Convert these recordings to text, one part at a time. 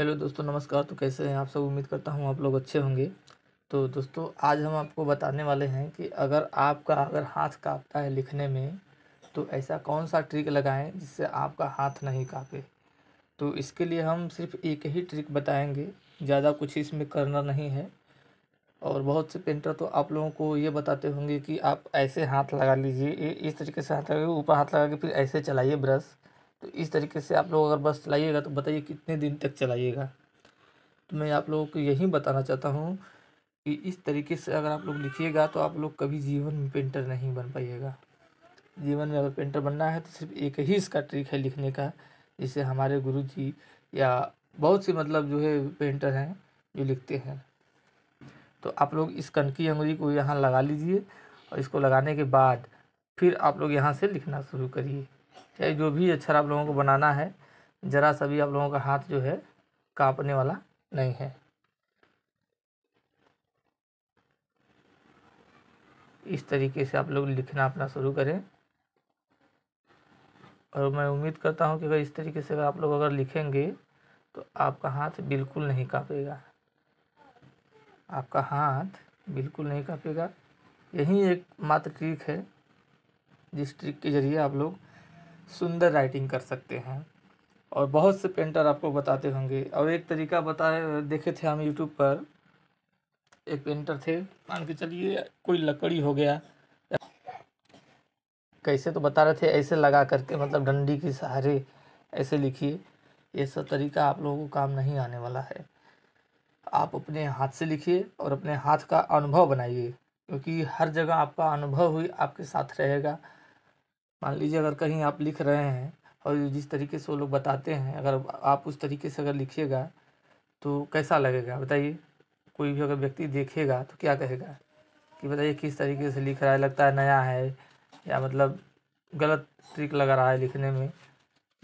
hello दोस्तों नमस्कार तो कैसे हैं आप सब उम्मीद करता हूँ आप लोग अच्छे होंगे तो दोस्तों आज हम आपको बताने वाले हैं कि अगर आपका अगर हाथ काँपता है लिखने में तो ऐसा कौन सा ट्रिक लगाएं जिससे आपका हाथ नहीं काँपे तो इसके लिए हम सिर्फ एक ही ट्रिक बताएंगे ज़्यादा कुछ इसमें करना नहीं है और बहुत से पेंटर तो आप लोगों को ये बताते होंगे कि आप ऐसे हाथ लगा लीजिए इस तरीके से हाथ लगा ऊपर हाथ लगा के फिर ऐसे चलाइए ब्रश तो इस तरीके से आप लोग अगर बस चलाइएगा तो बताइए कितने दिन तक चलाइएगा तो मैं आप लोगों को यही बताना चाहता हूँ कि इस तरीके से अगर आप लोग लिखिएगा तो आप लोग कभी जीवन में पेंटर नहीं बन पाइएगा जीवन में अगर पेंटर बनना है तो सिर्फ एक ही इसका ट्रिक है लिखने का जिसे हमारे गुरु जी या बहुत से मतलब जो है पेंटर हैं जो लिखते हैं तो आप लोग इस कनकी अंगुली को यहाँ लगा लीजिए और इसको लगाने के बाद फिर आप लोग यहाँ से लिखना शुरू करिए चाहे जो भी अक्षर आप लोगों को बनाना है ज़रा सा भी आप लोगों का हाथ जो है कांपने वाला नहीं है इस तरीके से आप लोग लिखना अपना शुरू करें और मैं उम्मीद करता हूँ कि अगर इस तरीके से आप लोग अगर लिखेंगे तो आपका हाथ बिल्कुल नहीं कांपेगा आपका हाथ बिल्कुल नहीं कांपेगा यही एक मात्र ट्रिक है जिस ट्रिक के ज़रिए आप लोग सुंदर राइटिंग कर सकते हैं और बहुत से पेंटर आपको बताते होंगे और एक तरीका बताए देखे थे हम यूट्यूब पर एक पेंटर थे मान के चलिए कोई लकड़ी हो गया कैसे तो बता रहे थे ऐसे लगा करके मतलब डंडी के सहारे ऐसे लिखिए ये सब तरीका आप लोगों को काम नहीं आने वाला है आप अपने हाथ से लिखिए और अपने हाथ का अनुभव बनाइए क्योंकि हर जगह आपका अनुभव ही आपके साथ रहेगा मान लीजिए अगर कहीं आप लिख रहे हैं और जिस तरीके से वो लोग बताते हैं अगर आप उस तरीके से अगर लिखिएगा तो कैसा लगेगा बताइए कोई भी अगर व्यक्ति देखेगा तो क्या कहेगा कि बताइए किस तरीके से लिख रहा है लगता है नया है या मतलब गलत ट्रिक लगा रहा है लिखने में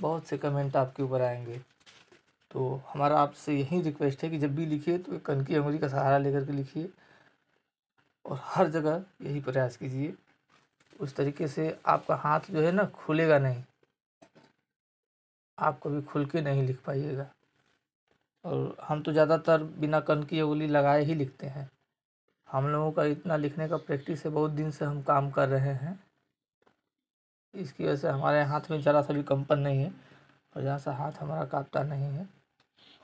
बहुत से कमेंट आपके ऊपर आएंगे तो हमारा आपसे यही रिक्वेस्ट है कि जब भी लिखिए तो कन की अंगुली का सहारा लेकर के लिखिए और हर जगह यही प्रयास कीजिए उस तरीके से आपका हाथ जो है ना खुलेगा नहीं आप कभी खुल के नहीं लिख पाइएगा और हम तो ज़्यादातर बिना कन की उंगली लगाए ही लिखते हैं हम लोगों का इतना लिखने का प्रैक्टिस है बहुत दिन से हम काम कर रहे हैं इसकी वजह से हमारे हाथ में ज़रा सा भी कंपन नहीं है और जहाँ सा हाथ हमारा काँपता नहीं है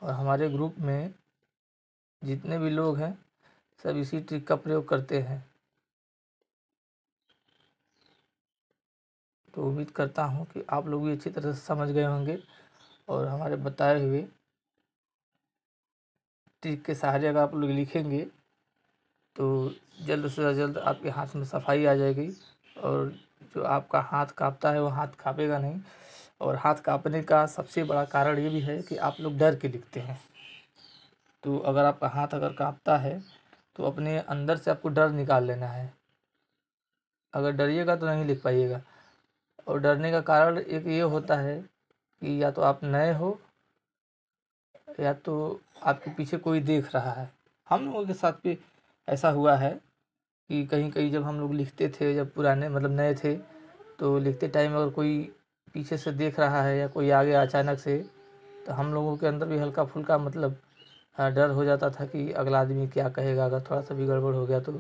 और हमारे ग्रुप में जितने भी लोग हैं सब इसी ट्रिक का प्रयोग करते हैं तो उम्मीद करता हूँ कि आप लोग भी अच्छी तरह से समझ गए होंगे और हमारे बताए हुए ट्रिक के सहारे अगर आप लोग लिखेंगे तो जल्द से जल्द आपके हाथ में सफाई आ जाएगी और जो आपका हाथ कांपता है वो हाथ कांपेगा नहीं और हाथ कांपने का सबसे बड़ा कारण ये भी है कि आप लोग डर के लिखते हैं तो अगर आपका हाथ अगर कांपता है तो अपने अंदर से आपको डर निकाल लेना है अगर डरिएगा तो नहीं लिख पाइएगा और डरने का कारण एक ये होता है कि या तो आप नए हो या तो आपके पीछे कोई देख रहा है हम लोगों के साथ भी ऐसा हुआ है कि कहीं कहीं जब हम लोग लिखते थे जब पुराने मतलब नए थे तो लिखते टाइम अगर कोई पीछे से देख रहा है या कोई आ गया अचानक से तो हम लोगों के अंदर भी हल्का फुल्का मतलब हाँ, डर हो जाता था कि अगला आदमी क्या कहेगा अगर थोड़ा सा भी गड़बड़ हो गया तो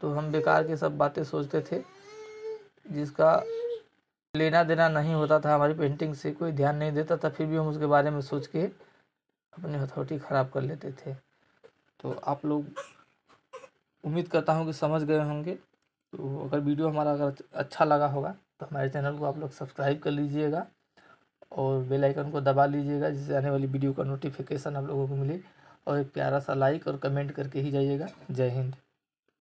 तो हम बेकार के सब बातें सोचते थे जिसका लेना देना नहीं होता था हमारी पेंटिंग से कोई ध्यान नहीं देता था फिर भी हम उसके बारे में सोच के अपनी हथौटी ख़राब कर लेते थे तो आप लोग उम्मीद करता हूँ कि समझ गए होंगे तो अगर वीडियो हमारा अगर अच्छा लगा होगा तो हमारे चैनल को आप लोग सब्सक्राइब कर लीजिएगा और बेल आइकन को दबा लीजिएगा जिससे आने वाली वीडियो का नोटिफिकेशन आप लोगों को मिले और एक प्यारा सा लाइक और कमेंट करके ही जाइएगा जय हिंद